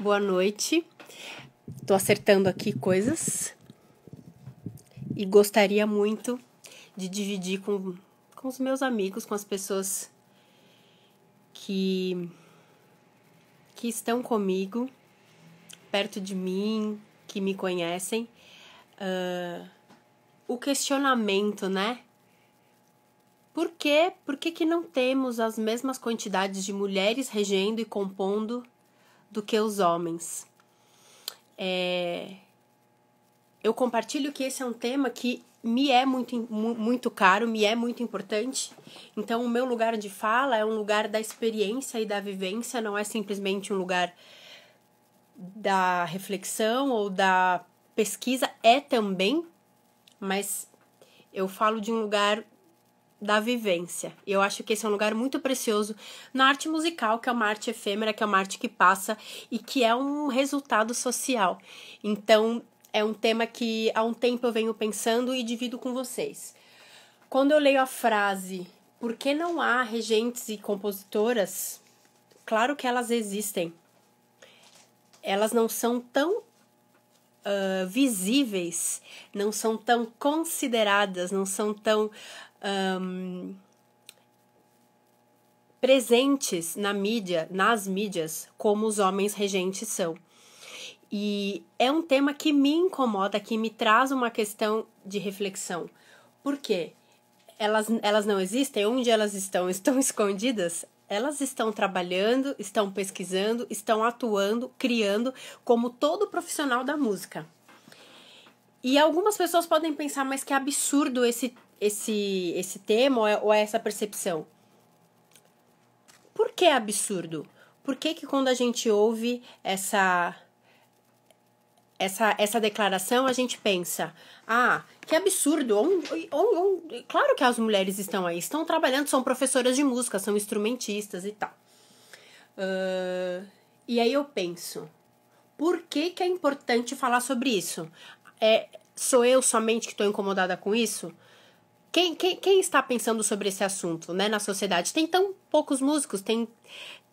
Boa noite. Tô acertando aqui coisas e gostaria muito de dividir com, com os meus amigos, com as pessoas que, que estão comigo, perto de mim, que me conhecem, uh, o questionamento, né? Por quê? Por que, que não temos as mesmas quantidades de mulheres regendo e compondo do que os homens. É, eu compartilho que esse é um tema que me é muito, muito caro, me é muito importante. Então, o meu lugar de fala é um lugar da experiência e da vivência, não é simplesmente um lugar da reflexão ou da pesquisa, é também, mas eu falo de um lugar da vivência. E eu acho que esse é um lugar muito precioso na arte musical, que é uma arte efêmera, que é uma arte que passa e que é um resultado social. Então, é um tema que há um tempo eu venho pensando e divido com vocês. Quando eu leio a frase, por que não há regentes e compositoras? Claro que elas existem. Elas não são tão Uh, visíveis, não são tão consideradas, não são tão um, presentes na mídia, nas mídias, como os homens regentes são. E é um tema que me incomoda, que me traz uma questão de reflexão. Por quê? Elas, elas não existem? Onde elas estão? Estão escondidas? Elas estão trabalhando, estão pesquisando, estão atuando, criando, como todo profissional da música. E algumas pessoas podem pensar, mas que absurdo esse esse, esse tema ou, é, ou é essa percepção? Por que é absurdo? Por que, que quando a gente ouve essa essa, essa declaração, a gente pensa: ah, que absurdo! Claro que as mulheres estão aí, estão trabalhando, são professoras de música, são instrumentistas e tal. Uh, e aí eu penso: por que, que é importante falar sobre isso? É, sou eu somente que estou incomodada com isso? Quem, quem, quem, está pensando sobre esse assunto né, na sociedade? Tem tão poucos músicos, tem,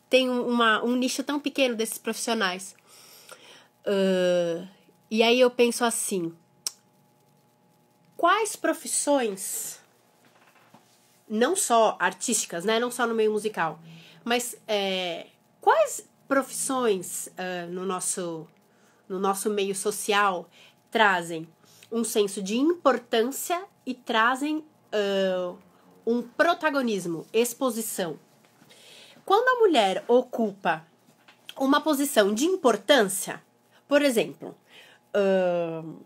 tem uma, um nicho tão pequeno desses profissionais. Uh, e aí eu penso assim: quais profissões, não só artísticas, né, não só no meio musical, mas é, quais profissões uh, no, nosso, no nosso meio social trazem um senso de importância e trazem uh, um protagonismo, exposição. Quando a mulher ocupa uma posição de importância, por exemplo, uh,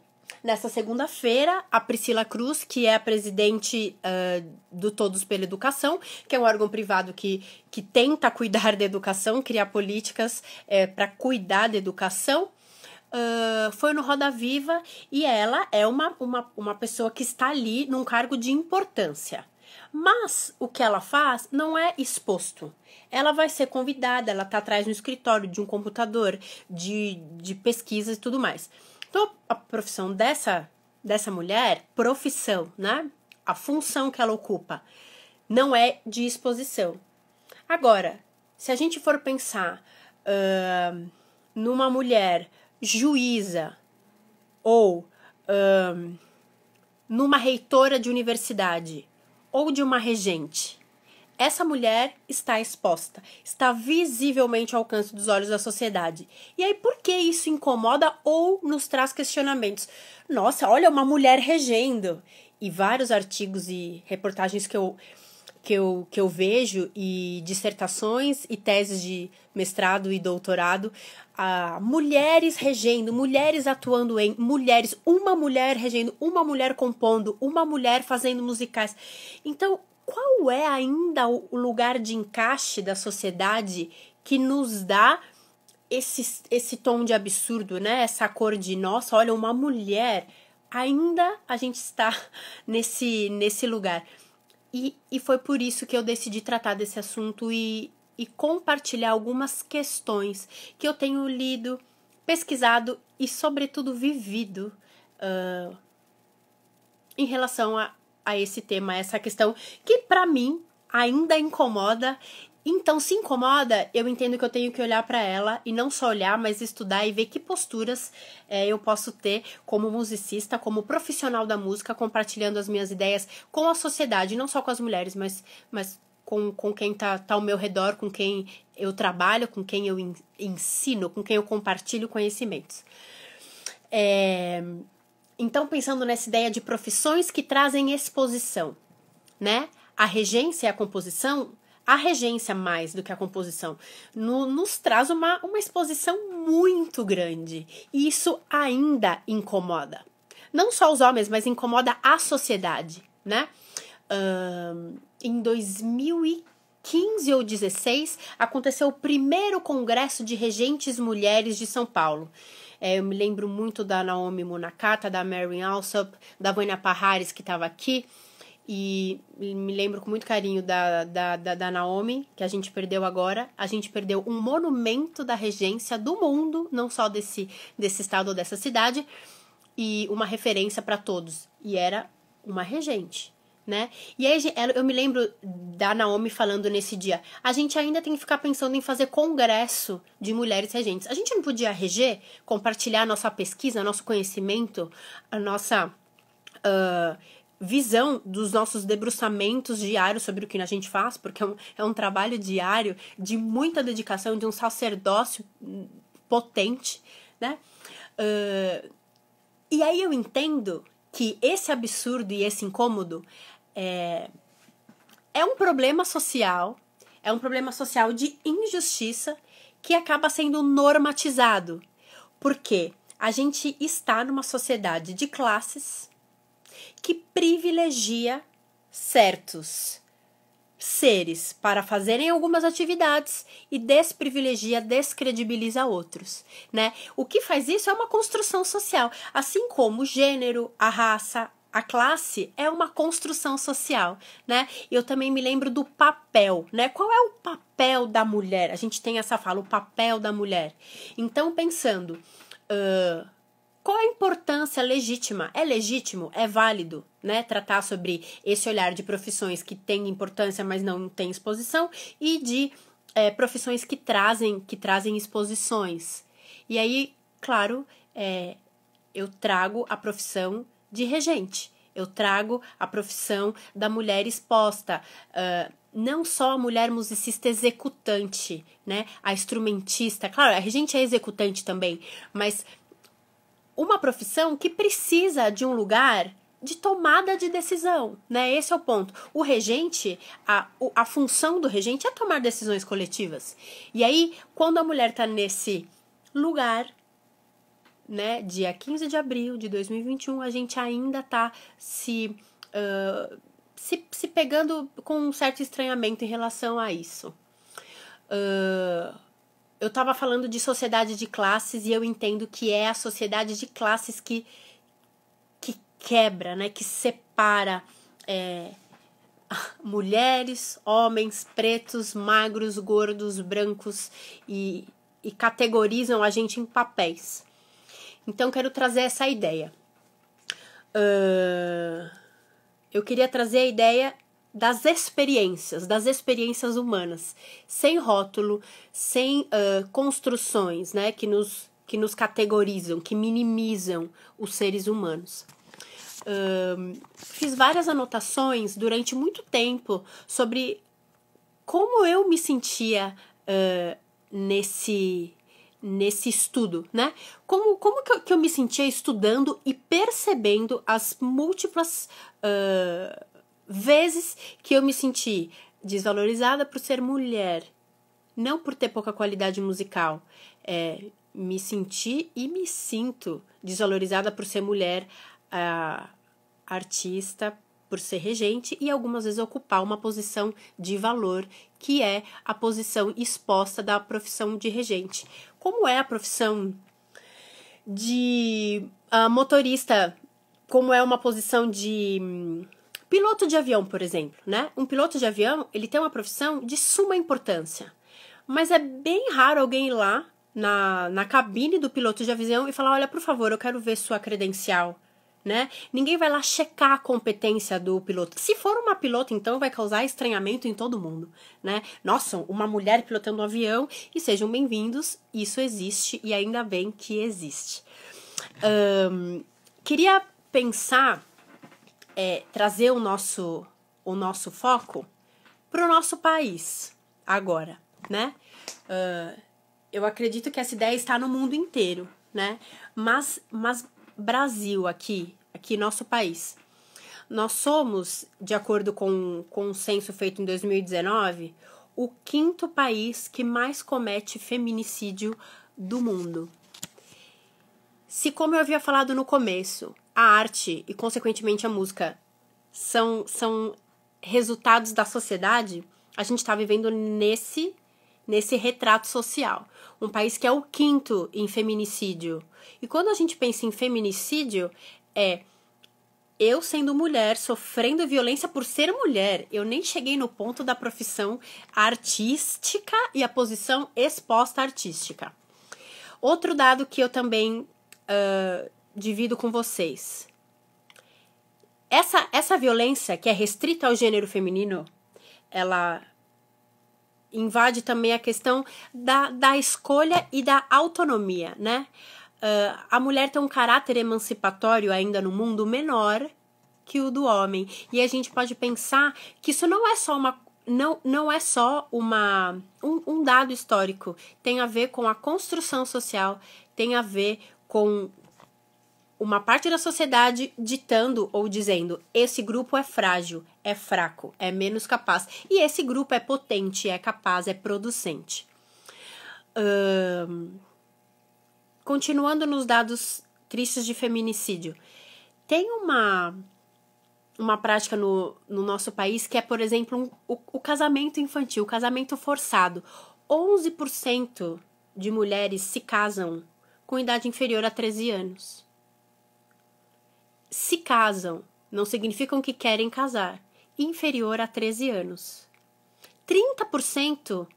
nessa segunda-feira, a Priscila Cruz, que é a presidente uh, do Todos pela Educação, que é um órgão privado que, que tenta cuidar da educação, criar políticas é, eh, para cuidar da educação, uh, foi no Roda Viva e ela é uma, uma, uma pessoa que está ali num cargo de importância. Mas o que ela faz não é exposto. Ela vai ser convidada, ela está atrás no escritório de um computador, de, de pesquisas e tudo mais. Então, a profissão dessa, dessa mulher, profissão, né? A função que ela ocupa não é de exposição. Agora, se a gente for pensar uh, numa mulher juíza ou um, numa reitora de universidade ou de uma regente. Essa mulher está exposta, está visivelmente ao alcance dos olhos da sociedade. E aí, por que isso incomoda ou nos traz questionamentos? Nossa, olha uma mulher regendo! E vários artigos e reportagens que eu que eu, que eu vejo e dissertações e teses de mestrado e doutorado, a mulheres regendo, mulheres atuando em, mulheres, uma mulher regendo, uma mulher compondo, uma mulher fazendo musicais. Então, qual é ainda o lugar de encaixe da sociedade que nos dá esse, esse tom de absurdo, né? Essa cor de nossa, olha, uma mulher. Ainda a gente está nesse, nesse lugar. E, e foi por isso que eu decidi tratar desse assunto e, e compartilhar algumas questões que eu tenho lido, pesquisado e, sobretudo, vivido uh, em relação a, a esse tema, a essa questão que, para mim, ainda incomoda então, se incomoda, eu entendo que eu tenho que olhar para ela e não só olhar, mas estudar e ver que posturas é, eu posso ter como musicista, como profissional da música, compartilhando as minhas ideias com a sociedade, não só com as mulheres, mas, mas com, com quem tá, tá ao meu redor, com quem eu trabalho, com quem eu ensino, com quem eu compartilho conhecimentos. É, então, pensando nessa ideia de profissões que trazem exposição, né? A regência e a composição a regência mais do que a composição, no, nos traz uma, uma exposição muito grande. E isso ainda incomoda. Não só os homens, mas incomoda a sociedade, né? Um, em 2015 ou 16 aconteceu o primeiro congresso de regentes mulheres de São Paulo. É, eu me lembro muito da Naomi Munakata, da Mary Alsop, da Vânia Parrares que estava aqui. E me lembro com muito carinho da, da, da, da, Naomi, que a gente perdeu agora. A gente perdeu um monumento da regência do mundo, não só desse, desse estado ou dessa cidade, e uma referência para todos. E era uma regente. Né? E aí eu me lembro da Naomi falando nesse dia: a gente ainda tem que ficar pensando em fazer congresso de mulheres regentes. A gente não podia reger, compartilhar nossa pesquisa, nosso conhecimento, a nossa uh, visão dos nossos debruçamentos diários sobre o que a gente faz, porque é um, é um trabalho diário de muita dedicação, de um sacerdócio potente, né? Uh, e aí eu entendo que esse absurdo e esse incômodo é, é um problema social, é um problema social de injustiça que acaba sendo normatizado. Porque a gente está numa sociedade de classes que privilegia certos seres para fazerem algumas atividades e desprivilegia, descredibiliza outros, né? O que faz isso é uma construção social, assim como o gênero, a raça, a classe é uma construção social, né? Eu também me lembro do papel, né? Qual é o papel da mulher? A gente tem essa fala, o papel da mulher. Então, pensando, uh, qual a importância legítima? É legítimo? É válido, né? Tratar sobre esse olhar de profissões que têm importância, mas não têm exposição, e de é, profissões que trazem, que trazem exposições. E aí, claro, é, eu trago a profissão de regente, eu trago a profissão da mulher exposta. Uh, não só a mulher musicista executante, né? A instrumentista, claro, a regente é executante também, mas uma profissão que precisa de um lugar de tomada de decisão, né? Esse é o ponto. O regente, a, a função do regente é tomar decisões coletivas. E aí, quando a mulher está nesse lugar, né? Dia 15 de abril de 2021, a gente ainda tá se, uh, se, se, pegando com um certo estranhamento em relação a isso. Uh, eu estava falando de sociedade de classes e eu entendo que é a sociedade de classes que, que quebra, né, que separa é, mulheres, homens, pretos, magros, gordos, brancos e, e categorizam a gente em papéis. Então, quero trazer essa ideia. Uh, eu queria trazer a ideia das experiências, das experiências humanas, sem rótulo, sem uh, construções né, que, nos, que nos categorizam, que minimizam os seres humanos. fiz várias anotações durante muito tempo sobre como eu me sentia uh, nesse nesse estudo, né? Como, como que, eu, que eu me sentia estudando e percebendo as múltiplas uh, vezes que eu me senti desvalorizada por ser mulher, não por ter pouca qualidade musical. É, me senti e me sinto desvalorizada por ser mulher, a, artista, por ser regente e algumas vezes ocupar uma posição de valor, que é a posição exposta da profissão de regente. Como é a profissão de a ah, motorista? Como é uma posição de Piloto de avião, por exemplo, né? Um piloto de avião, ele tem uma profissão de suma importância. Mas é bem raro alguém ir lá na, na cabine do piloto de avião e falar: olha, por favor, eu quero ver sua credencial. Né? Ninguém vai lá checar a competência do piloto. Se for uma piloto, então vai causar estranhamento em todo mundo, né? Nossa, uma mulher pilotando um avião e sejam bem-vindos. Isso existe e ainda bem que existe. Um, queria pensar é, trazer o nosso, o nosso foco para o nosso país agora, né? Uh, eu acredito que essa ideia está no mundo inteiro, né? Mas, mas Brasil aqui, aqui nosso país, nós somos, de acordo com, com um censo feito em 2019, o quinto país que mais comete feminicídio do mundo. Se, como eu havia falado no começo, a arte e, consequentemente, a música são, são resultados da sociedade, a gente está vivendo nesse nesse retrato social. Um país que é o quinto em feminicídio. E quando a gente pensa em feminicídio, é eu sendo mulher, sofrendo violência por ser mulher. Eu nem cheguei no ponto da profissão artística e a posição exposta artística. Outro dado que eu também uh, divido com vocês. Essa, essa violência que é restrita ao gênero feminino, ela invade também a questão da, da escolha e da autonomia, né? Uh, a mulher tem um caráter emancipatório ainda no mundo menor que o do homem. E a gente pode pensar que isso não é só uma. Não, não é só uma, um, um dado histórico, tem a ver com a construção social, tem a ver com uma parte da sociedade ditando ou dizendo esse grupo é frágil, é fraco, é menos capaz e esse grupo é potente, é capaz, é producente. continuando nos dados tristes de feminicídio, tem uma uma prática no, no nosso país que é, por exemplo, um, o, o casamento infantil, o casamento forçado. 11% de mulheres se casam com idade inferior a 13 anos se casam, não significam que querem casar, inferior a 13 anos. 30%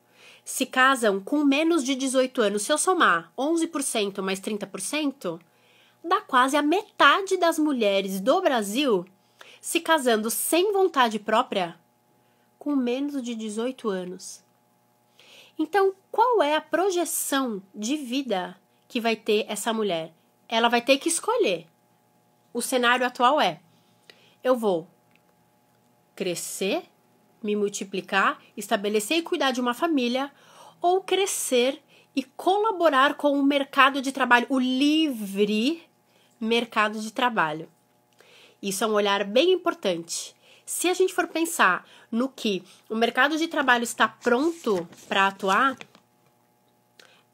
se casam com menos de 18 anos. Se eu somar 11% mais 30%, dá quase a metade das mulheres do Brasil se casando sem vontade própria com menos de 18 anos. Então, qual é a projeção de vida que vai ter essa mulher? Ela vai ter que escolher o cenário atual é: eu vou crescer, me multiplicar, estabelecer e cuidar de uma família, ou crescer e colaborar com o mercado de trabalho, o livre mercado de trabalho. Isso é um olhar bem importante. Se a gente for pensar no que o mercado de trabalho está pronto para atuar,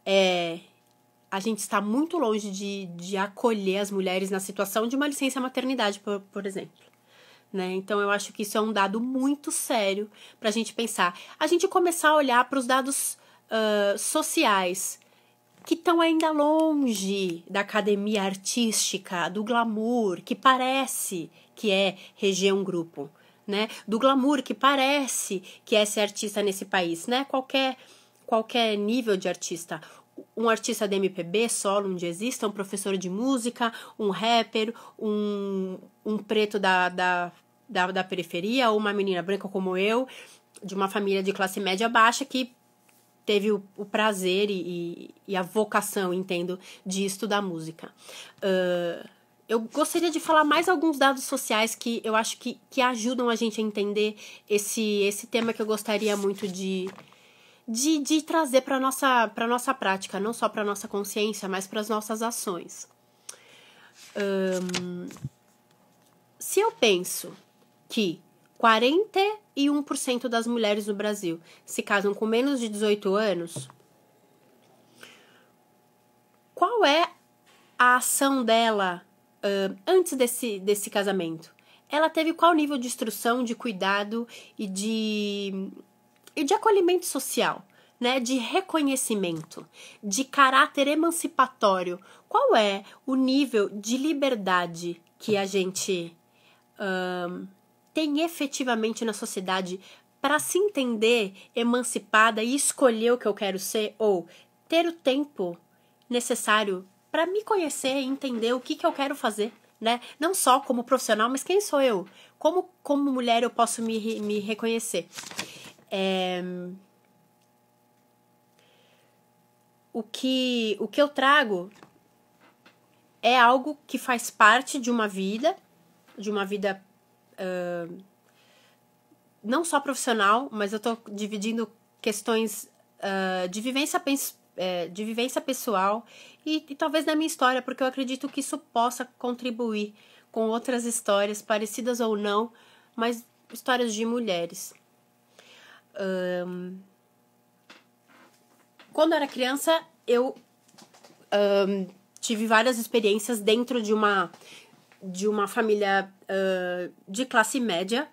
é, a gente está muito longe de, de acolher as mulheres na situação de uma licença maternidade, por, por exemplo. Né? Então, eu acho que isso é um dado muito sério para a gente pensar. A gente começar a olhar para os dados uh, sociais, que estão ainda longe da academia artística, do glamour, que parece que é reger um grupo, né? Do glamour, que parece que é ser artista nesse país, né? Qualquer, qualquer nível de artista um artista de MPB solo, um jazzista, um professor de música, um rapper, um, um preto da, da, da, da periferia, ou uma menina branca como eu, de uma família de classe média baixa que teve o, o prazer e, e, a vocação, entendo, de estudar música. Uh, eu gostaria de falar mais alguns dados sociais que eu acho que, que ajudam a gente a entender esse, esse tema que eu gostaria muito de, de, de trazer para nossa para nossa prática, não só para nossa consciência, mas para as nossas ações. se eu penso que 41% das mulheres no Brasil se casam com menos de 18 anos, qual é a ação dela antes desse, desse casamento? Ela teve qual nível de instrução, de cuidado e de e de acolhimento social, né, de reconhecimento, de caráter emancipatório. Qual é o nível de liberdade que a gente um, tem efetivamente na sociedade para se entender emancipada e escolher o que eu quero ser ou ter o tempo necessário para me conhecer e entender o que, que eu quero fazer? Né? Não só como profissional, mas quem sou eu? Como, como mulher eu posso me, me reconhecer? É... O, que, o que eu trago é algo que faz parte de uma vida, de uma vida uh, não só profissional, mas eu estou dividindo questões uh, de vivência é, de vivência pessoal e, e, talvez da minha história, porque eu acredito que isso possa contribuir com outras histórias, parecidas ou não, mas histórias de mulheres. Um, quando eu era criança, eu um, tive várias experiências dentro de uma de uma família uh, de classe média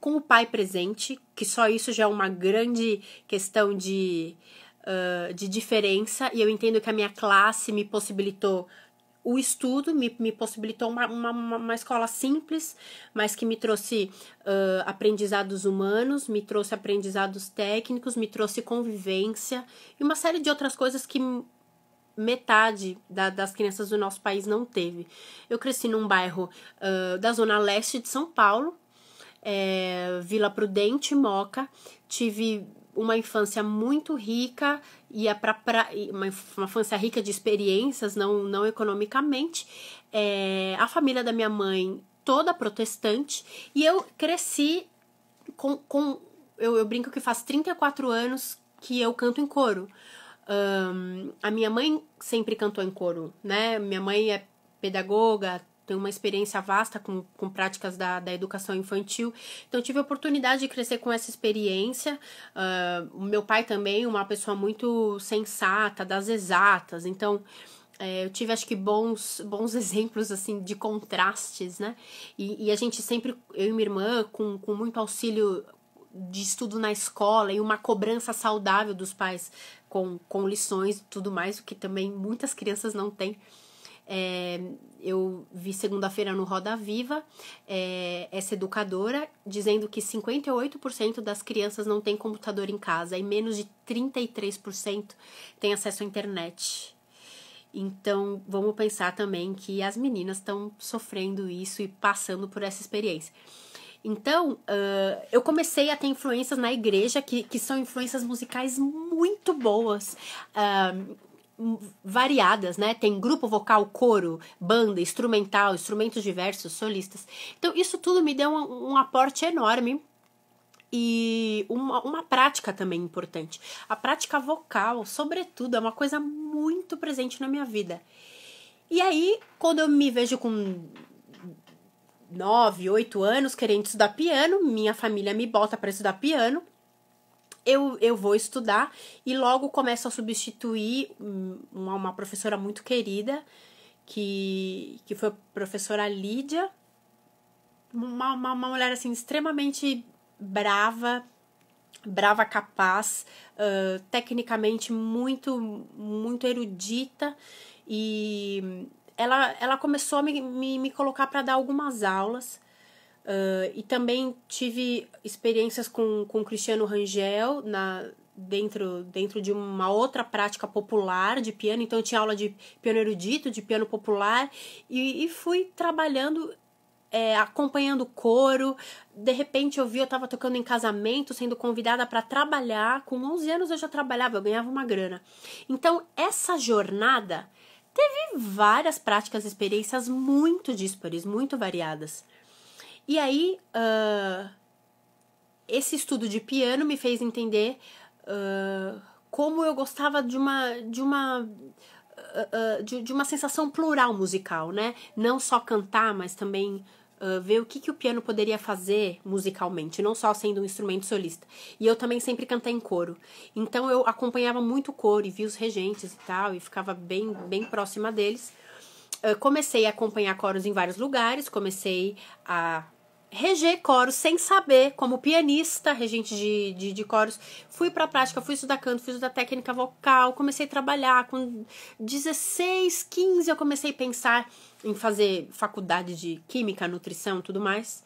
com o pai presente, que só isso já é uma grande questão de, uh, de diferença, e eu entendo que a minha classe me possibilitou o estudo me, me possibilitou uma, uma, uma, escola simples, mas que me trouxe uh, aprendizados humanos, me trouxe aprendizados técnicos, me trouxe convivência e uma série de outras coisas que metade da, das crianças do nosso país não teve. Eu cresci num bairro uh, da zona leste de São Paulo, é, Vila Prudente, Moca, tive uma infância muito rica e é pra, pra uma, uma, infância rica de experiências, não, não economicamente. É, a família da minha mãe toda protestante e eu cresci com, com eu, eu brinco que faz 34 anos que eu canto em coro. Um, a minha mãe sempre cantou em coro, né? Minha mãe é pedagoga, tenho uma experiência vasta com, com práticas da, da educação infantil. Então, tive a oportunidade de crescer com essa experiência. Uh, meu pai também, uma pessoa muito sensata, das exatas. Então, é, eu tive, acho que, bons, bons exemplos, assim, de contrastes, né? E, e a gente sempre, eu e minha irmã, com, com muito auxílio de estudo na escola e uma cobrança saudável dos pais com, com lições e tudo mais, o que também muitas crianças não têm é, eu vi segunda-feira no Roda Viva é, essa educadora dizendo que 58% das crianças não têm computador em casa e menos de 33% têm acesso à internet. Então, vamos pensar também que as meninas estão sofrendo isso e passando por essa experiência. Então, uh, eu comecei a ter influências na igreja, que, que são influências musicais muito boas. Uh, variadas, né? Tem grupo vocal, coro, banda, instrumental, instrumentos diversos, solistas. Então, isso tudo me deu um, um aporte enorme e uma, uma prática também importante. A prática vocal, sobretudo, é uma coisa muito presente na minha vida. E aí, quando eu me vejo com 9, 8 anos querendo estudar piano, minha família me bota para estudar piano eu, eu vou estudar e logo começo a substituir uma, uma professora muito querida, que, que foi a professora Lídia, uma, uma, uma mulher assim extremamente brava, brava capaz, uh, tecnicamente muito, muito erudita e ela, ela começou a me, me, me colocar para dar algumas aulas Uh, e também tive experiências com, com Cristiano Rangel na, dentro, dentro de uma outra prática popular de piano. Então, eu tinha aula de piano erudito, de piano popular, e, e fui trabalhando é, acompanhando coro. De repente eu vi, eu tava tocando em casamento, sendo convidada para trabalhar. Com 11 anos eu já trabalhava, eu ganhava uma grana. Então, essa jornada teve várias práticas, experiências muito díspares, muito variadas. E aí, uh, esse estudo de piano me fez entender uh, como eu gostava de uma. De uma uh, de, de, uma sensação plural musical, né? Não só cantar, mas também Uh, ver o que, que o piano poderia fazer musicalmente, não só sendo um instrumento solista. E eu também sempre cantei em coro. Então eu acompanhava muito o coro e via os regentes e tal, e ficava bem, bem próxima deles. Uh, comecei a acompanhar coros em vários lugares, comecei a reger coros sem saber, como pianista, regente de, de, de coros. Fui para a prática, fui estudar canto, fui estudar técnica vocal, comecei a trabalhar. Com 16, 15 eu comecei a pensar em fazer faculdade de química, nutrição tudo mais.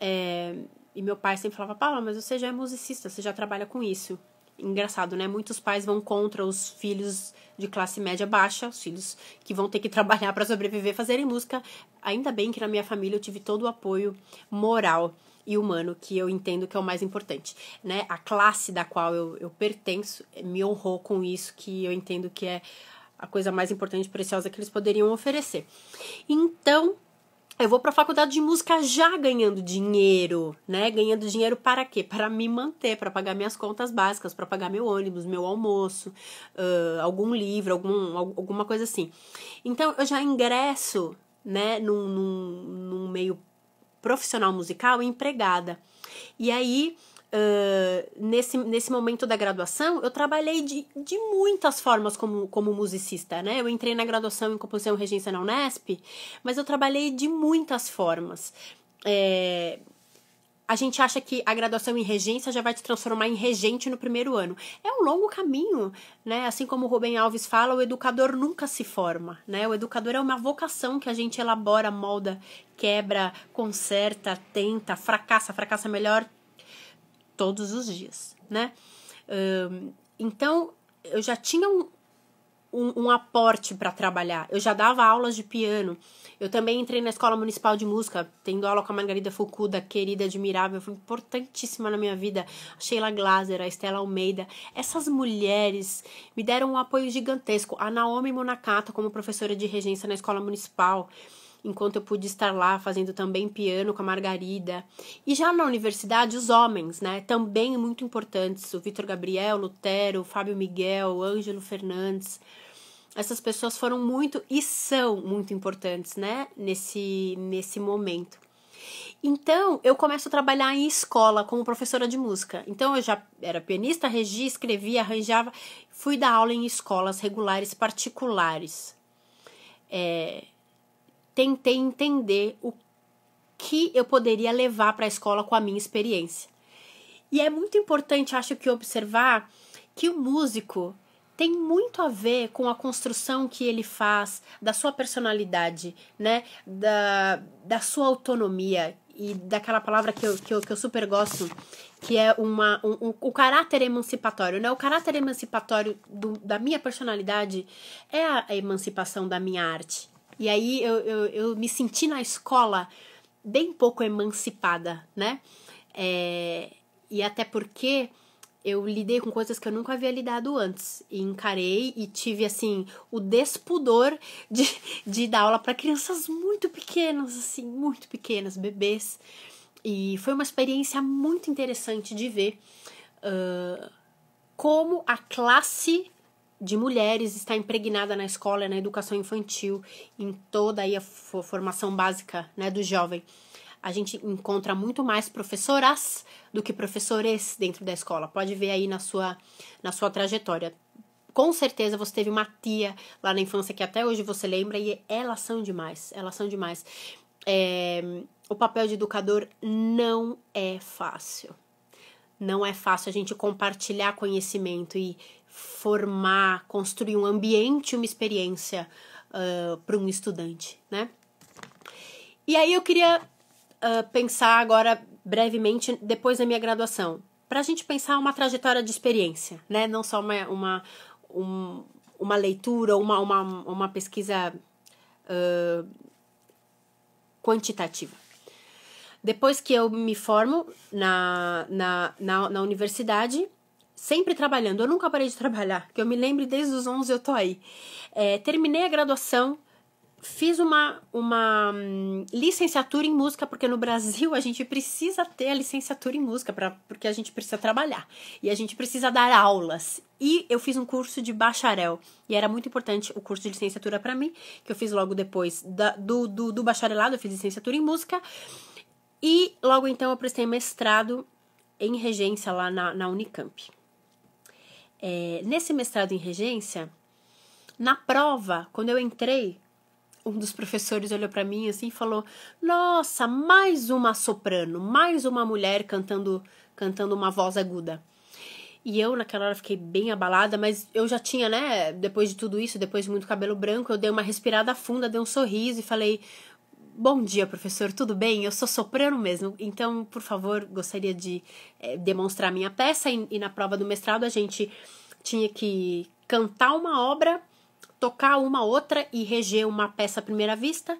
É, e meu pai sempre falava, Paula, mas você já é musicista, você já trabalha com isso engraçado, né? Muitos pais vão contra os filhos de classe média baixa, os filhos que vão ter que trabalhar para sobreviver, fazerem música. Ainda bem que na minha família eu tive todo o apoio moral e humano que eu entendo que é o mais importante, né? A classe da qual eu, eu pertenço me honrou com isso que eu entendo que é a coisa mais importante e preciosa que eles poderiam oferecer. Então, eu vou para a faculdade de música já ganhando dinheiro, né? Ganhando dinheiro para quê? Para me manter, para pagar minhas contas básicas, para pagar meu ônibus, meu almoço, uh, algum livro, algum, alguma coisa assim. Então eu já ingresso, né, num, num, num meio profissional musical empregada. E aí Uh, nesse, nesse momento da graduação, eu trabalhei de, de muitas formas como, como musicista, né? Eu entrei na graduação em composição e regência na Unesp, mas eu trabalhei de muitas formas. É, a gente acha que a graduação em regência já vai te transformar em regente no primeiro ano. É um longo caminho, né? Assim como o Rubem Alves fala, o educador nunca se forma, né? O educador é uma vocação que a gente elabora, molda, quebra, conserta, tenta, fracassa, fracassa melhor, todos os dias, né? então, eu já tinha um, um, um aporte para trabalhar. Eu já dava aulas de piano. Eu também entrei na Escola Municipal de Música, tendo aula com a Margarida Fukuda, querida, admirável, foi importantíssima na minha vida. A Sheila Glaser, a Estela Almeida. Essas mulheres me deram um apoio gigantesco. A Naomi Monacata, como professora de regência na Escola Municipal enquanto eu pude estar lá fazendo também piano com a Margarida. E já na universidade, os homens, né? Também muito importantes. O Vitor Gabriel, Lutero, Fábio Miguel, Ângelo Fernandes. Essas pessoas foram muito e são muito importantes, né? Nesse, nesse momento. Então, eu começo a trabalhar em escola como professora de música. Então, eu já era pianista, regia, escrevia, arranjava, fui dar aula em escolas regulares particulares. É, tentei entender o que eu poderia levar para a escola com a minha experiência. E é muito importante, acho que, observar que o músico tem muito a ver com a construção que ele faz da sua personalidade, né? Da, da sua autonomia e daquela palavra que eu, que eu, que eu super gosto, que é uma, um, um, o caráter emancipatório, né? O caráter emancipatório do, da minha personalidade é a emancipação da minha arte. E aí eu, eu, eu me senti na escola bem pouco emancipada, né? É, e até porque eu lidei com coisas que eu nunca havia lidado antes. E encarei e tive, assim, o despudor de, de dar aula para crianças muito pequenas, assim, muito pequenas, bebês. E foi uma experiência muito interessante de ver uh, como a classe de mulheres está impregnada na escola, na educação infantil, em toda a formação básica né, do jovem. A gente encontra muito mais professoras do que professores dentro da escola. Pode ver aí na sua, na sua trajetória. Com certeza você teve uma tia lá na infância que até hoje você lembra e elas são demais, elas são demais. É, o papel de educador não é fácil. Não é fácil a gente compartilhar conhecimento e formar, construir um ambiente, uma experiência uh, ah, para um estudante, né? E aí eu queria uh, pensar agora brevemente depois da minha graduação, para a gente pensar uma trajetória de experiência, né? Não só uma uma, um, uma leitura, uma uma, uma pesquisa uh, quantitativa. Depois que eu me formo na, na, na, na universidade, sempre trabalhando. Eu nunca parei de trabalhar, que eu me lembre desde os 11 eu tô aí. É, terminei a graduação, fiz uma, uma hum, licenciatura em música, porque no Brasil a gente precisa ter a licenciatura em música, pra, porque a gente precisa trabalhar e a gente precisa dar aulas. E eu fiz um curso de bacharel, e era muito importante o curso de licenciatura para mim, que eu fiz logo depois da, do, do, do bacharelado, eu fiz licenciatura em música. E logo então eu prestei mestrado em regência lá na, na Unicamp é, nesse mestrado em regência, na prova, quando eu entrei, um dos professores olhou para mim assim e falou: "Nossa, mais uma soprano, mais uma mulher cantando cantando uma voz aguda". E eu naquela hora fiquei bem abalada, mas eu já tinha, né, depois de tudo isso, depois de muito cabelo branco, eu dei uma respirada funda, dei um sorriso e falei: Bom dia, professor, tudo bem? Eu sou soprano mesmo, então, por favor, gostaria de é, demonstrar minha peça. E, e na prova do mestrado a gente tinha que cantar uma obra, tocar uma outra e reger uma peça à primeira vista.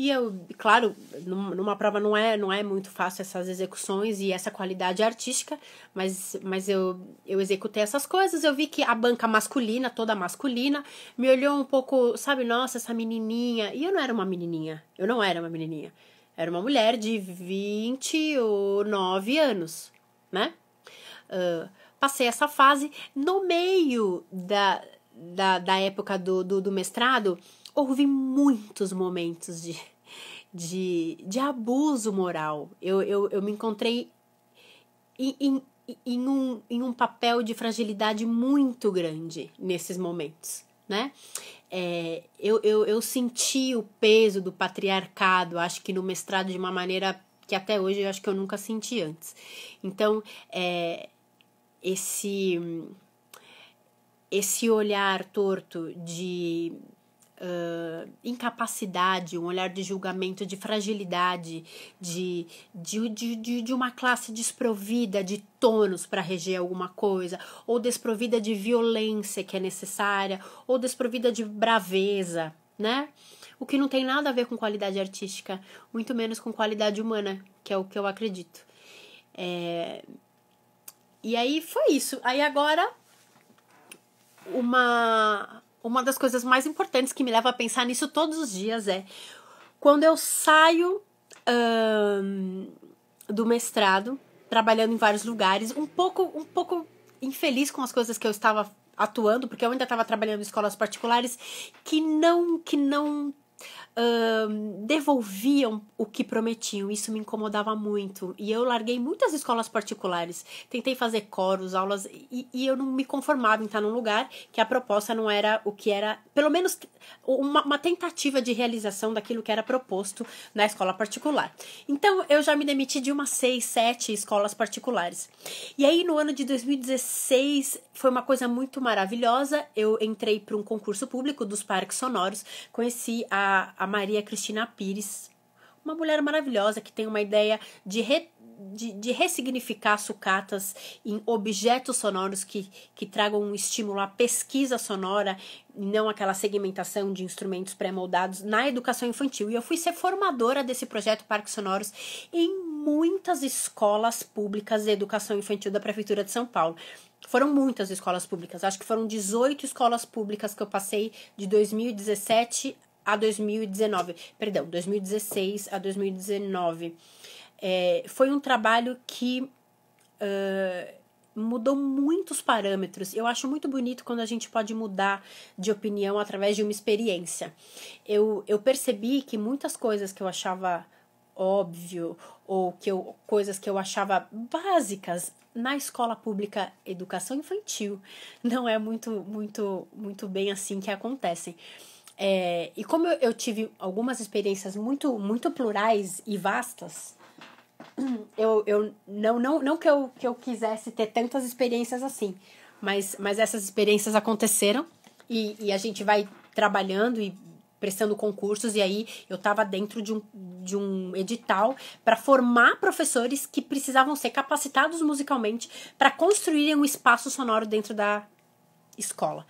E eu, claro, numa prova não é, não é muito fácil essas execuções e essa qualidade artística, mas, mas eu, eu executei essas coisas. Eu vi que a banca masculina, toda masculina, me olhou um pouco, sabe, nossa, essa menininha. E eu não era uma menininha, eu não era uma menininha. Era uma mulher de 29 anos, né? Uh, passei essa fase no meio da, da, da época do, do, do mestrado houve muitos momentos de de, de abuso moral. Eu, eu, eu me encontrei em, em, em, um, em um papel de fragilidade muito grande nesses momentos, né? É, eu, eu, eu senti o peso do patriarcado, acho que no mestrado de uma maneira que até hoje eu acho que eu nunca senti antes. Então, é, esse esse olhar torto de uh, incapacidade, um olhar de julgamento, de fragilidade, de, de, de, de uma classe desprovida de tônus para reger alguma coisa, ou desprovida de violência que é necessária, ou desprovida de braveza, né? O que não tem nada a ver com qualidade artística, muito menos com qualidade humana, que é o que eu acredito. É... E aí foi isso. Aí agora uma uma das coisas mais importantes que me leva a pensar nisso todos os dias é quando eu saio do mestrado, trabalhando em vários lugares, um pouco, um pouco infeliz com as coisas que eu estava atuando, porque eu ainda estava trabalhando em escolas particulares que não, que não devolviam o que prometiam. Isso me incomodava muito. E eu larguei muitas escolas particulares. Tentei fazer coros, aulas, e, e eu não me conformava em estar num lugar que a proposta não era o que era, pelo menos uma, uma tentativa de realização daquilo que era proposto na escola particular. Então eu já me demiti de umas seis, sete escolas particulares. E aí no ano de 2016 foi uma coisa muito maravilhosa. Eu entrei para um concurso público dos parques sonoros, conheci a a, Maria Cristina Pires, uma mulher maravilhosa que tem uma ideia de, re, de, de, ressignificar sucatas em objetos sonoros que, que tragam um estímulo à pesquisa sonora, não aquela segmentação de instrumentos pré-moldados na educação infantil. E eu fui ser formadora desse projeto Parques Sonoros em muitas escolas públicas de educação infantil da Prefeitura de São Paulo. Foram muitas escolas públicas, acho que foram 18 escolas públicas que eu passei de 2017 a 2019, perdão, 2016 a 2019. É, foi um trabalho que uh, mudou muitos parâmetros. Eu acho muito bonito quando a gente pode mudar de opinião através de uma experiência. Eu, eu percebi que muitas coisas que eu achava óbvio ou que eu, coisas que eu achava básicas na escola pública educação infantil não é muito muito muito bem assim que acontecem é, e como eu tive algumas experiências muito, muito plurais e vastas, eu, eu não, não, não que, eu, que eu quisesse ter tantas experiências assim, mas, mas essas experiências aconteceram e, e a gente vai trabalhando e prestando concursos e aí eu estava dentro de um, de um edital para formar professores que precisavam ser capacitados musicalmente para construírem um espaço sonoro dentro da escola.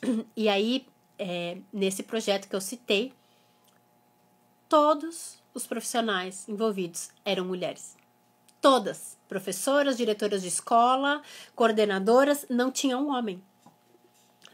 E aí é, nesse projeto que eu citei, todos os profissionais envolvidos eram mulheres. Todas, professoras, diretoras de escola, coordenadoras, não tinha um homem,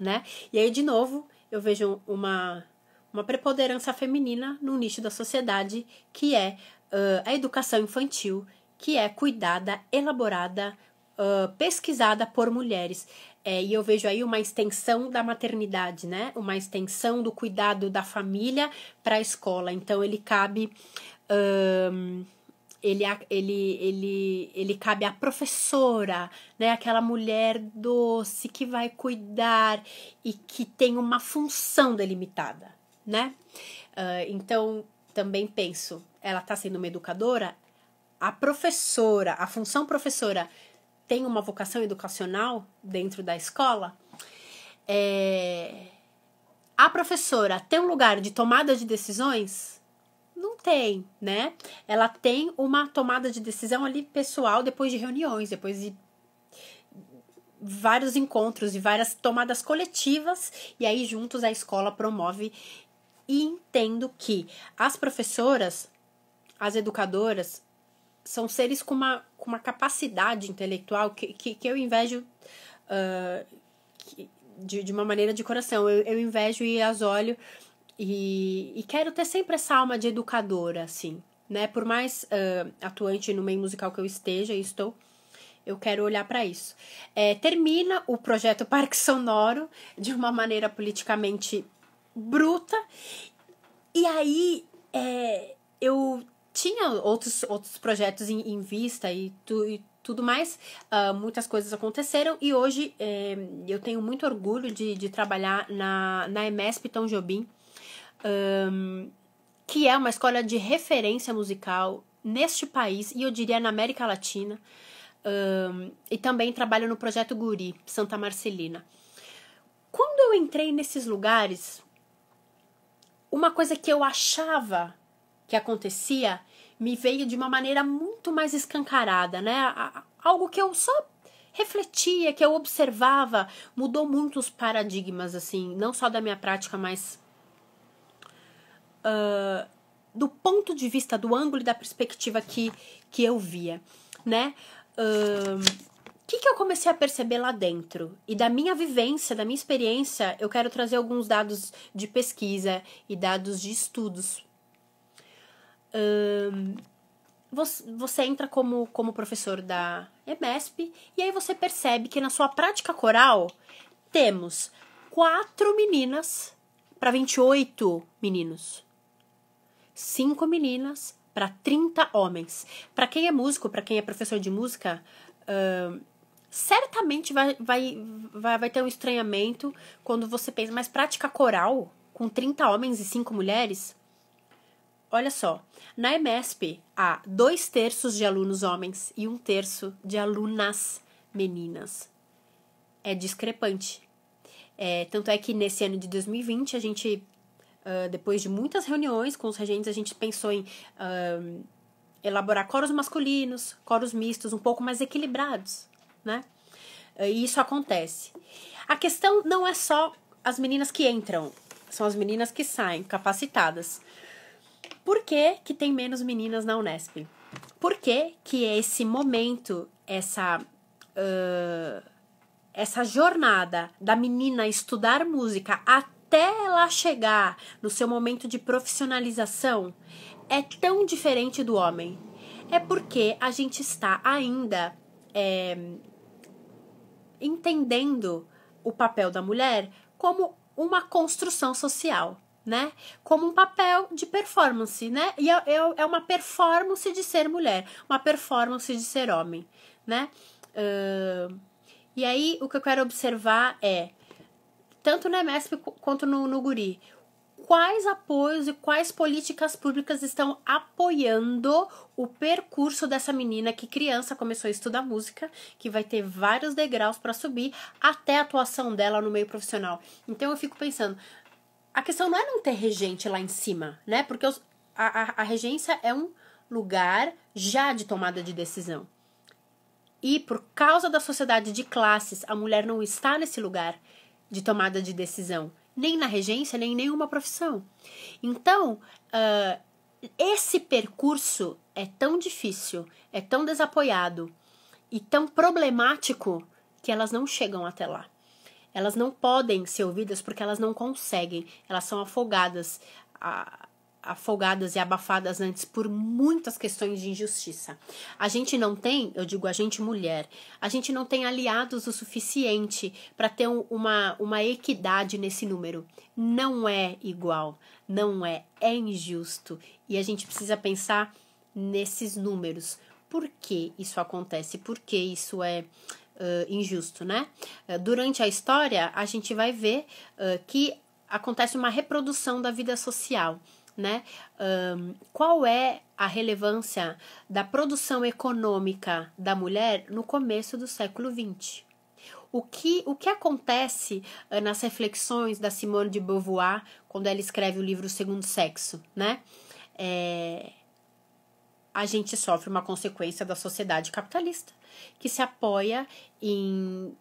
né? E aí de novo eu vejo uma uma preponderância feminina no nicho da sociedade que é uh, a educação infantil, que é cuidada, elaborada, uh, pesquisada por mulheres. É, e eu vejo aí uma extensão da maternidade, né? Uma extensão do cuidado da família para a escola. Então ele cabe. ele, ele, ele, ele cabe à professora, né? Aquela mulher doce que vai cuidar e que tem uma função delimitada, né? Uh, então, também penso, ela está sendo uma educadora? A professora, a função professora tem uma vocação educacional dentro da escola, é, a professora tem um lugar de tomada de decisões? Não tem, né? Ela tem uma tomada de decisão ali pessoal depois de reuniões, depois de vários encontros e várias tomadas coletivas, e aí juntos a escola promove. E entendo que as professoras, as educadoras, são seres com uma, com uma capacidade intelectual que, que, que eu invejo uh, que, de, de uma maneira de coração. Eu, eu invejo e as olho e, e quero ter sempre essa alma de educadora, assim, né? Por mais uh, atuante no meio musical que eu esteja e estou, eu quero olhar para isso. É, termina o projeto Parque Sonoro de uma maneira politicamente bruta. E aí é, eu tinha outros, outros projetos em, em vista e, tu, e tudo mais. Uh, muitas coisas aconteceram e hoje eh, eu tenho muito orgulho de, de trabalhar na, na EMESP Tom Jobim, um, que é uma escola de referência musical neste país e eu diria na América Latina. Um, e também trabalho no projeto Guri, Santa Marcelina. Quando eu entrei nesses lugares, uma coisa que eu achava que acontecia me veio de uma maneira muito mais escancarada, né? Algo que eu só refletia, que eu observava, mudou muito os paradigmas, assim, não só da minha prática, mas uh, do ponto de vista, do ângulo e da perspectiva que, que eu via, né? O uh, que, que eu comecei a perceber lá dentro? E da minha vivência, da minha experiência, eu quero trazer alguns dados de pesquisa e dados de estudos você, você entra como, como professor da EMESP e aí você percebe que na sua prática coral temos quatro meninas para 28 meninos. Cinco meninas para 30 homens. Para quem é músico, para quem é professor de música, certamente vai, vai, vai, vai ter um estranhamento quando você pensa, mas prática coral com 30 homens e 5 mulheres? Olha só, na EMESP há dois terços de alunos homens e um terço de alunas meninas. É discrepante. É, tanto é que nesse ano de 2020 a gente, uh, depois de muitas reuniões com os regentes, a gente pensou em uh, elaborar coros masculinos, coros mistos, um pouco mais equilibrados, né? E isso acontece. A questão não é só as meninas que entram, são as meninas que saem capacitadas por que, que tem menos meninas na Unesp? Por que, que esse momento, essa. Uh, essa jornada da menina estudar música até ela chegar no seu momento de profissionalização é tão diferente do homem. É porque a gente está ainda é, entendendo o papel da mulher como uma construção social né? Como um papel de performance, né? E é, é, é uma performance de ser mulher, uma performance de ser homem, né? Uh, e aí o que eu quero observar é, tanto no MESP quanto no, no Guri, quais apoios e quais políticas públicas estão apoiando o percurso dessa menina que criança começou a estudar música, que vai ter vários degraus para subir até a atuação dela no meio profissional. Então eu fico pensando, a questão não é não ter regente lá em cima, né? Porque os, a, a, a regência é um lugar já de tomada de decisão. E por causa da sociedade de classes, a mulher não está nesse lugar de tomada de decisão, nem na regência, nem em nenhuma profissão. Então, uh, esse percurso é tão difícil, é tão desapoiado e tão problemático que elas não chegam até lá elas não podem ser ouvidas porque elas não conseguem, elas são afogadas, a, afogadas e abafadas antes por muitas questões de injustiça. A gente não tem, eu digo a gente mulher, a gente não tem aliados o suficiente para ter um, uma, uma equidade nesse número. Não é igual, não é, é injusto e a gente precisa pensar nesses números. Por que isso acontece? Por que isso é uh, injusto, né? durante a história, a gente vai ver uh, que acontece uma reprodução da vida social, né? Um, qual é a relevância da produção econômica da mulher no começo do século XX? O que, o que acontece nas reflexões da Simone de Beauvoir quando ela escreve o livro o Segundo Sexo, né? É, a gente sofre uma consequência da sociedade capitalista que se apoia em,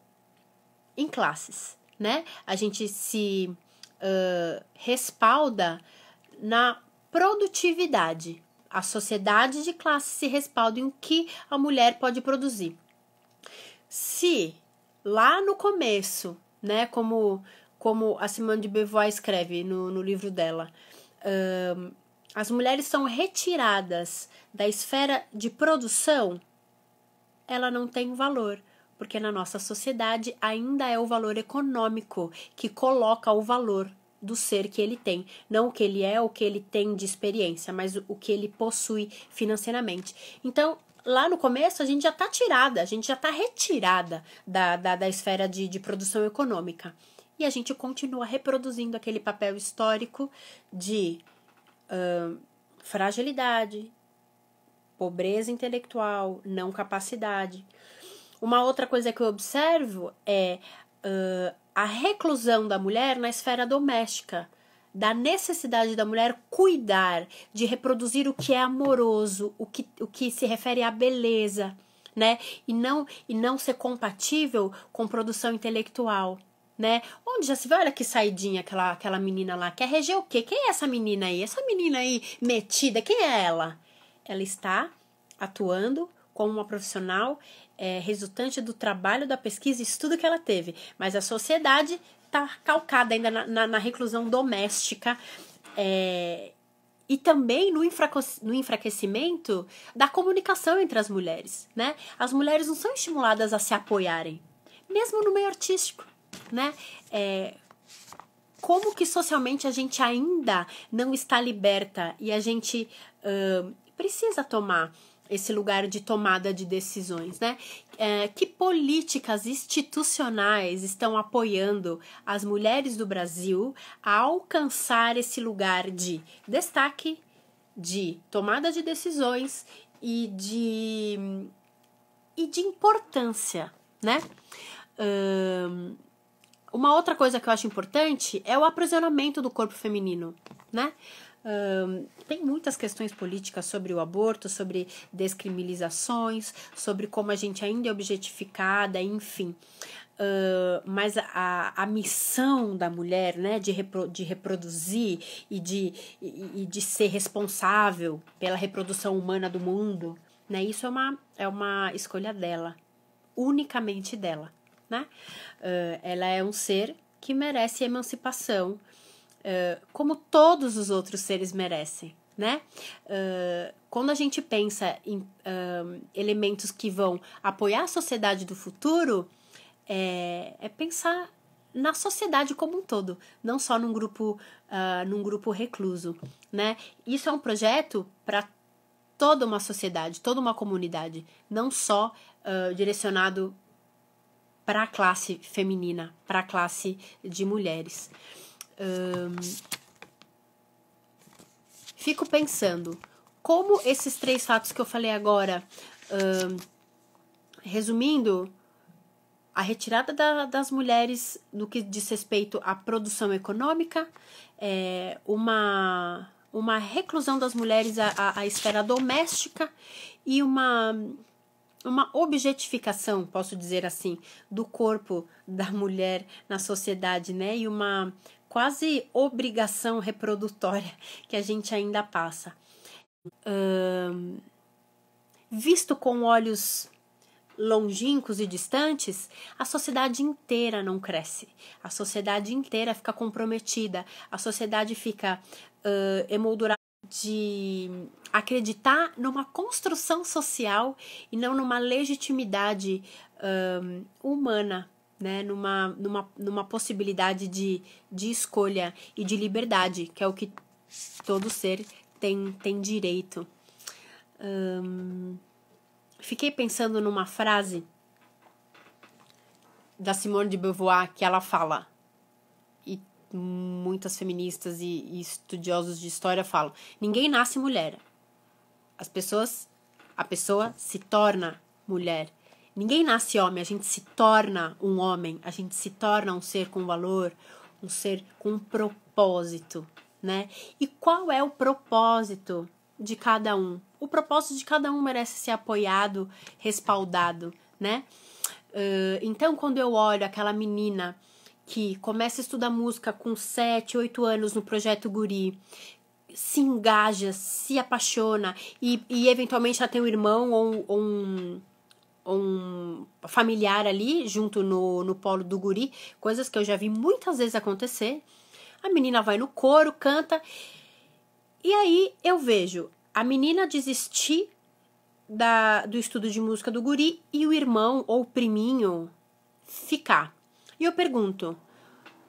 em classes, né? A gente se uh, respalda na produtividade. A sociedade de classe se respalda em o que a mulher pode produzir. Se lá no começo, né, como, como a Simone de Beauvoir escreve no, no livro dela, as mulheres são retiradas da esfera de produção, ela não tem valor, porque na nossa sociedade ainda é o valor econômico que coloca o valor do ser que ele tem, não o que ele é, o que ele tem de experiência, mas o que ele possui financeiramente. Então, lá no começo a gente já está tirada, a gente já está retirada da, da, da esfera de, de, produção econômica. E a gente continua reproduzindo aquele papel histórico de uh, fragilidade, pobreza intelectual, não capacidade. Uma outra coisa que eu observo é uh, a reclusão da mulher na esfera doméstica, da necessidade da mulher cuidar, de reproduzir o que é amoroso, o que, o que se refere à beleza, né? E não, e não ser compatível com produção intelectual. Né? Onde já se vê, olha que saidinha aquela, aquela menina lá. Quer reger o quê? Quem é essa menina aí? Essa menina aí metida, quem é ela? ela está atuando como uma profissional é, resultante do trabalho, da pesquisa e estudo que ela teve, mas a sociedade está calcada ainda na, na, na reclusão doméstica é, e também no, no, enfraquecimento da comunicação entre as mulheres, né? As mulheres não são estimuladas a se apoiarem, mesmo no meio artístico, né? É, como que socialmente a gente ainda não está liberta e a gente uh, precisa tomar esse lugar de tomada de decisões, né? É, que políticas institucionais estão apoiando as mulheres do Brasil a alcançar esse lugar de destaque, de tomada de decisões e de, e de importância, né? uma outra coisa que eu acho importante é o aprisionamento do corpo feminino, né? tem muitas questões políticas sobre o aborto, sobre descriminalizações, sobre como a gente ainda é objetificada, enfim. Uh, mas a, a missão da mulher, né, de, repro, de reproduzir e de, e, e de ser responsável pela reprodução humana do mundo, né, isso é uma, é uma escolha dela, unicamente dela, né? Uh, ela é um ser que merece emancipação, eh, como todos os outros seres merecem, né? Uh, quando a gente pensa em uh, elementos que vão apoiar a sociedade do futuro, é, é, pensar na sociedade como um todo, não só num grupo, ah, num grupo recluso, né? Isso é um projeto para toda uma sociedade, toda uma comunidade, não só ah, direcionado para a classe feminina, para a classe de mulheres fico pensando como esses três fatos que eu falei agora, resumindo, a retirada da, das mulheres no que diz respeito à produção econômica, é, uma, uma reclusão das mulheres à, à, à esfera doméstica e uma uma objetificação, posso dizer assim, do corpo da mulher na sociedade, né? E uma quase obrigação reprodutória que a gente ainda passa. Um, visto com olhos longínquos e distantes, a sociedade inteira não cresce, a sociedade inteira fica comprometida, a sociedade fica uh, emoldurada de acreditar numa construção social e não numa legitimidade um, humana né, numa, numa, numa possibilidade de, de escolha e de liberdade, que é o que todo ser tem, tem direito. Hum, fiquei pensando numa frase da Simone de Beauvoir que ela fala e muitas feministas e, e estudiosos de história falam ninguém nasce mulher as pessoas a pessoa se torna mulher Ninguém nasce homem, a gente se torna um homem, a gente se torna um ser com valor, um ser com um propósito, né? E qual é o propósito de cada um? O propósito de cada um merece ser apoiado, respaldado, né? Uh, então, quando eu olho aquela menina que começa a estudar música com 7, 8 anos no projeto Guri, se engaja, se apaixona e, e eventualmente ela tem um irmão ou, ou um um familiar ali junto no, no polo do guri, coisas que eu já vi muitas vezes acontecer. A menina vai no coro, canta. E aí eu vejo a menina desistir da, do estudo de música do guri e o irmão ou o priminho ficar. E eu pergunto: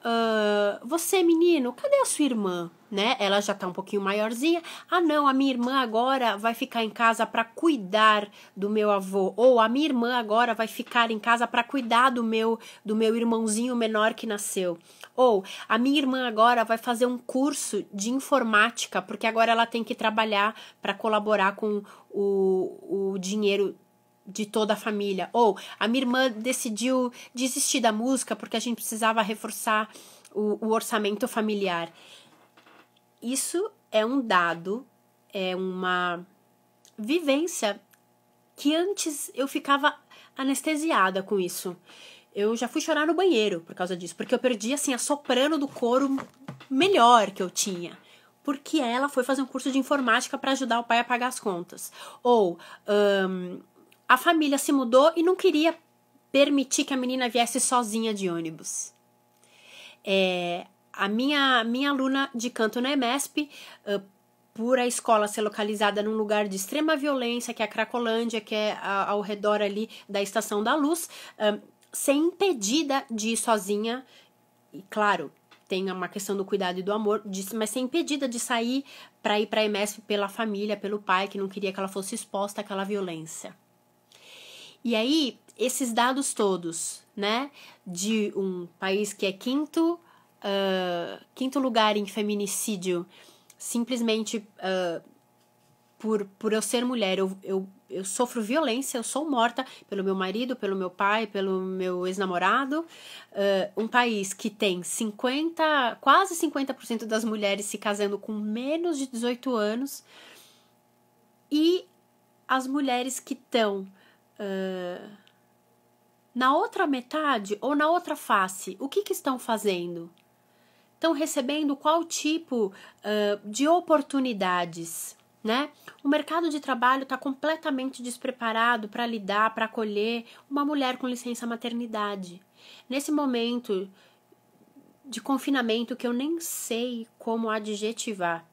uh, você, menino, cadê a sua irmã? né? Ela já tá um pouquinho maiorzinha. Ah, não, a minha irmã agora vai ficar em casa para cuidar do meu avô, ou a minha irmã agora vai ficar em casa para cuidar do meu do meu irmãozinho menor que nasceu. Ou a minha irmã agora vai fazer um curso de informática, porque agora ela tem que trabalhar para colaborar com o, o dinheiro de toda a família. Ou a minha irmã decidiu desistir da música porque a gente precisava reforçar o, o orçamento familiar isso é um dado, é uma vivência que antes eu ficava anestesiada com isso. Eu já fui chorar no banheiro por causa disso, porque eu perdi assim a soprano do coro melhor que eu tinha. Porque ela foi fazer um curso de informática para ajudar o pai a pagar as contas. Ou um, a família se mudou e não queria permitir que a menina viesse sozinha de ônibus. É, a minha, minha aluna de canto na EMESP, uh, por a escola ser localizada num lugar de extrema violência, que é a Cracolândia, que é a, ao redor ali da Estação da Luz, uh, ser impedida de ir sozinha, e claro, tem uma questão do cuidado e do amor, de, mas ser impedida de sair para ir para a EMESP pela família, pelo pai, que não queria que ela fosse exposta àquela violência. E aí, esses dados todos, né, de um país que é quinto uh, quinto lugar em feminicídio simplesmente uh, por, por eu ser mulher, eu, eu, eu sofro violência, eu sou morta pelo meu marido, pelo meu pai, pelo meu ex-namorado. Uh, um país que tem 50, quase 50% das mulheres se casando com menos de 18 anos e as mulheres que estão uh, na outra metade ou na outra face, o que, que estão fazendo? estão recebendo qual tipo uh, de oportunidades, né? O mercado de trabalho está completamente despreparado para lidar, para acolher uma mulher com licença maternidade. Nesse momento de confinamento que eu nem sei como adjetivar,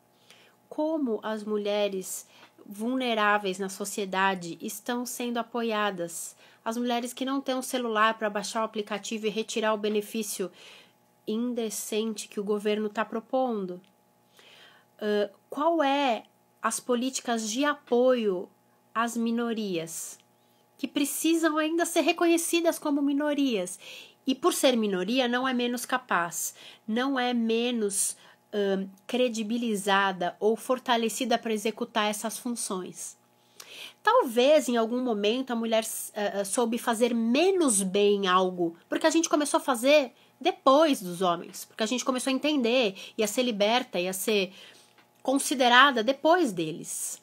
como as mulheres vulneráveis na sociedade estão sendo apoiadas. As mulheres que não têm um celular para baixar o aplicativo e retirar o benefício indecente que o governo está propondo? Uh, qual é as políticas de apoio às minorias que precisam ainda ser reconhecidas como minorias e por ser minoria não é menos capaz, não é menos credibilizada ou fortalecida para executar essas funções. Talvez em algum momento a mulher uh, soube fazer menos bem algo, porque a gente começou a fazer depois dos homens, porque a gente começou a entender e a ser liberta e a ser considerada depois deles.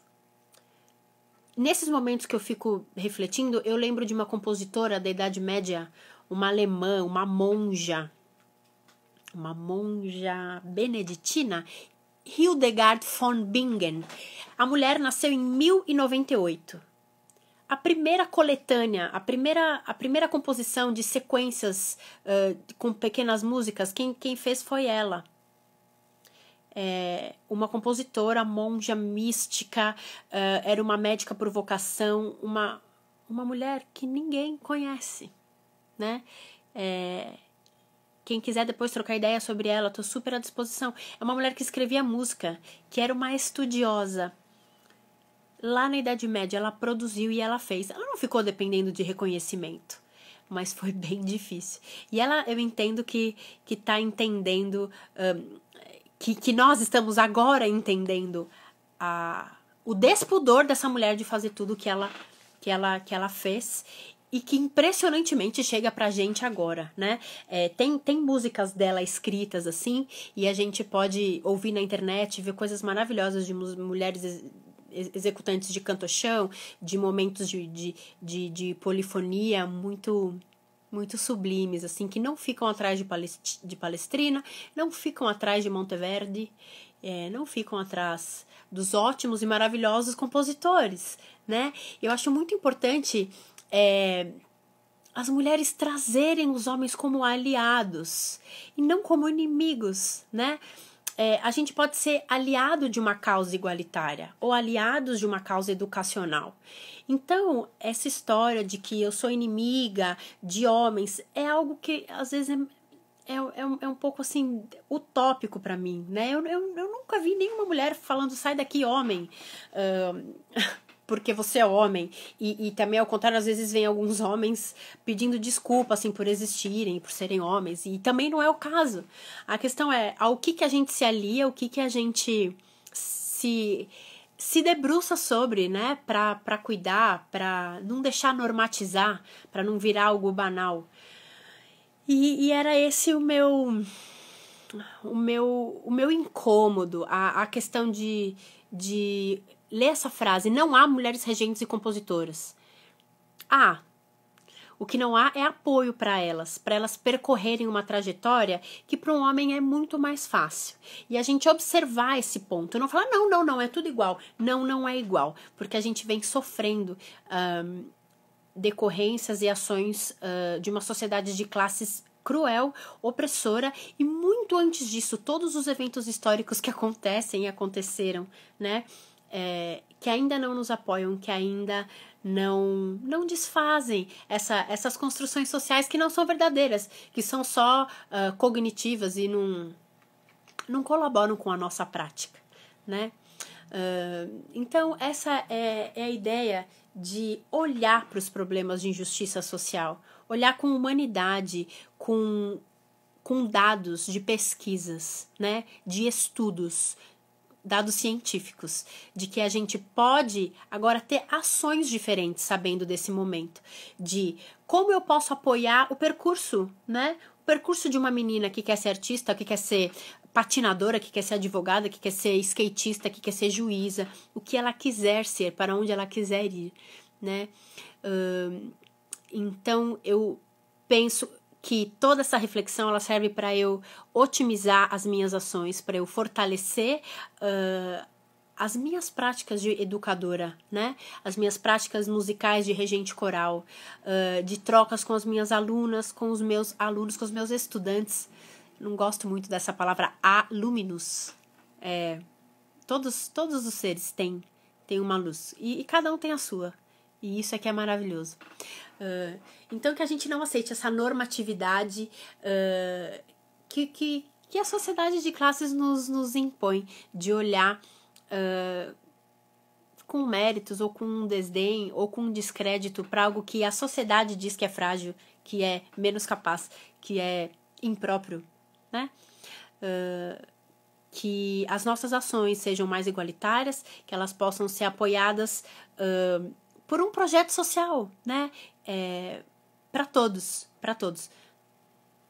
Nesses momentos que eu fico refletindo, eu lembro de uma compositora da Idade Média, uma alemã, uma monja, uma monja beneditina, Hildegard von Bingen. A mulher nasceu em 1098 a primeira coletânea, a primeira, a primeira composição de sequências uh, com pequenas músicas, quem, quem fez foi ela. É, uma compositora, monja mística, uh, era uma médica por vocação, uma, uma mulher que ninguém conhece, né? É, quem quiser depois trocar ideia sobre ela, estou super à disposição. É uma mulher que escrevia música, que era uma estudiosa, lá na Idade Média ela produziu e ela fez. Ela não ficou dependendo de reconhecimento, mas foi bem difícil. E ela, eu entendo que que está entendendo um, que, que nós estamos agora entendendo a, o despudor dessa mulher de fazer tudo que ela que ela que ela fez e que impressionantemente chega pra gente agora, né? É, tem, tem músicas dela escritas assim, e a gente pode ouvir na internet, ver coisas maravilhosas de mulheres executantes de cantochão, de momentos de, de, de, de polifonia muito muito sublimes, assim, que não ficam atrás de, Palest de Palestrina, não ficam atrás de Monteverde, é, não ficam atrás dos ótimos e maravilhosos compositores, né? Eu acho muito importante é, as mulheres trazerem os homens como aliados e não como inimigos, né? é, a gente pode ser aliado de uma causa igualitária ou aliados de uma causa educacional. Então, essa história de que eu sou inimiga de homens é algo que às vezes é, é, é um, é um, pouco assim utópico para mim, né? Eu, eu, eu, nunca vi nenhuma mulher falando sai daqui, homem. Uh, porque você é homem. E, e também, ao contrário, às vezes vem alguns homens pedindo desculpa, assim, por existirem, por serem homens. E também não é o caso. A questão é ao que, que a gente se alia, o que, que a gente se se debruça sobre, né, para cuidar, para não deixar normatizar, para não virar algo banal. E, e, era esse o meu o meu o meu incômodo, a, a questão de, de lê essa frase, não há mulheres regentes e compositoras. Há. Ah, o que não há é apoio para elas, para elas percorrerem uma trajetória que para um homem é muito mais fácil. E a gente observar esse ponto, não falar não, não, não, é tudo igual. Não, não é igual, porque a gente vem sofrendo hum, decorrências e ações uh, de uma sociedade de classes cruel, opressora e muito antes disso, todos os eventos históricos que acontecem e aconteceram, né? é, que ainda não nos apoiam, que ainda não não desfazem essa, essas construções sociais que não são verdadeiras, que são só uh, cognitivas e não, não colaboram com a nossa prática, né? Uh, então, essa é, é a ideia de olhar para os problemas de injustiça social, olhar com humanidade, com, com dados de pesquisas, né, de estudos, dados científicos, de que a gente pode agora ter ações diferentes sabendo desse momento, de como eu posso apoiar o percurso, né? O percurso de uma menina que quer ser artista, que quer ser patinadora, que quer ser advogada, que quer ser skatista, que quer ser juíza, o que ela quiser ser, para onde ela quiser ir, né? então eu penso que toda essa reflexão ela serve para eu otimizar as minhas ações, para eu fortalecer uh, as minhas práticas de educadora, né? As minhas práticas musicais de regente coral, uh, de trocas com as minhas alunas, com os meus alunos, com os meus estudantes. Não gosto muito dessa palavra aluminus. É, todos, todos os seres têm, têm uma luz e, e cada um tem a sua, e isso é que é maravilhoso. Uh, então, que a gente não aceite essa normatividade uh, que, que, que, a sociedade de classes nos, nos impõe de olhar uh, com méritos, ou com um desdém, ou com um descrédito para algo que a sociedade diz que é frágil, que é menos capaz, que é impróprio, né? que as nossas ações sejam mais igualitárias, que elas possam ser apoiadas por um projeto social, né? É, para todos, para todos.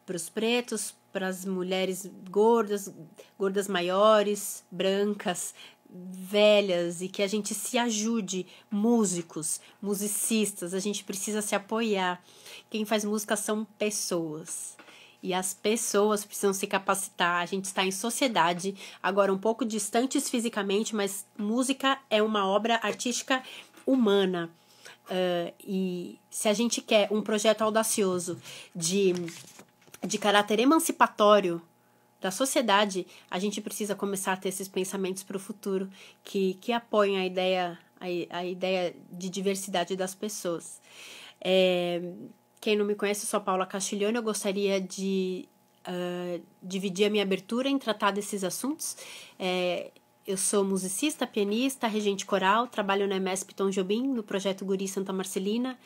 Para os pretos, para as mulheres gordas, gordas maiores, brancas, velhas e que a gente se ajude, músicos, musicistas, a gente precisa se apoiar. Quem faz música são pessoas. E as pessoas precisam se capacitar. A gente está em sociedade, agora um pouco distantes fisicamente, mas música é uma obra artística humana. Uh, e se a gente quer um projeto audacioso de, de caráter emancipatório da sociedade, a gente precisa começar a ter esses pensamentos para o futuro que, que apoiem a ideia, a, a ideia de diversidade das pessoas. É, quem não me conhece, eu sou Paula Castiglione, eu gostaria de uh, dividir a minha abertura em tratar desses assuntos. É, eu sou musicista, pianista, regente coral, trabalho na MS Tom Jobim, no projeto Guri Santa Marcelina,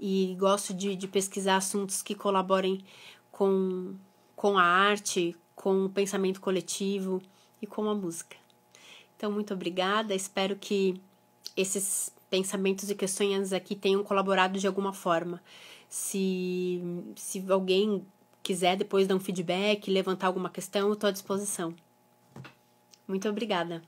e gosto de, de pesquisar assuntos que colaborem com, com a arte, com o pensamento coletivo e com a música. Então, muito obrigada, espero que esses pensamentos e questões aqui tenham colaborado de alguma forma. Se, se alguém quiser depois dar um feedback, levantar alguma questão, eu estou à disposição. Muito obrigada!